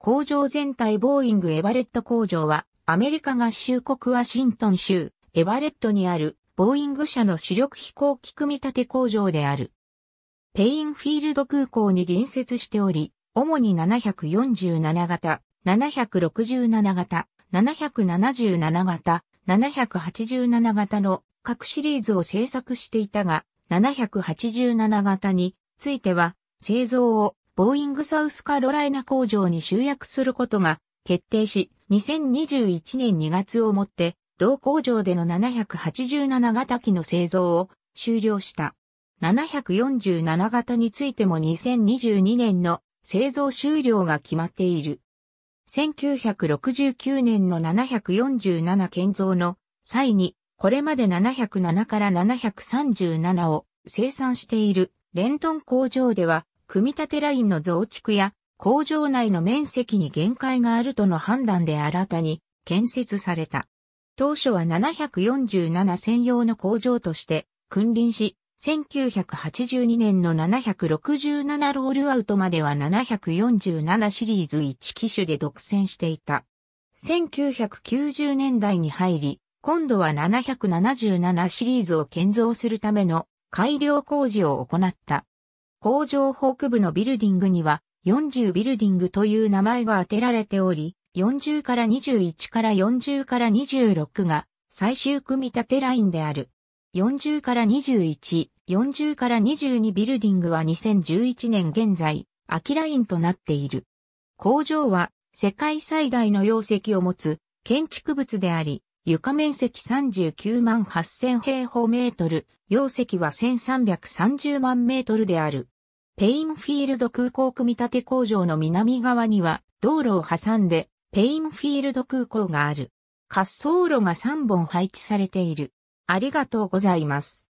工場全体ボーイングエバレット工場は、アメリカ合衆国ワシントン州、エバレットにある、ボーイング社の主力飛行機組み立て工場である。ペインフィールド空港に隣接しており、主に747型、767型、777型、787型の各シリーズを製作していたが、787型については製造をボーイングサウスカロライナ工場に集約することが決定し、2021年2月をもって、同工場での787型機の製造を終了した。747型についても2022年の製造終了が決まっている。1969年の747建造の際に、これまで707から737を生産しているレントン工場では組み立てラインの増築や工場内の面積に限界があるとの判断で新たに建設された。当初は747専用の工場として君臨し、1982年の767ロールアウトまでは747シリーズ1機種で独占していた。1990年代に入り、今度は777シリーズを建造するための改良工事を行った。工場北部のビルディングには40ビルディングという名前が当てられており、40から21から40から26が最終組み立てラインである。40から21、40から22ビルディングは2011年現在、空きラインとなっている。工場は世界最大の容積を持つ建築物であり、床面積39万8000平方メートル、容積は1330万メートルである。ペインフィールド空港組み立て工場の南側には道路を挟んでペインフィールド空港がある。滑走路が3本配置されている。ありがとうございます。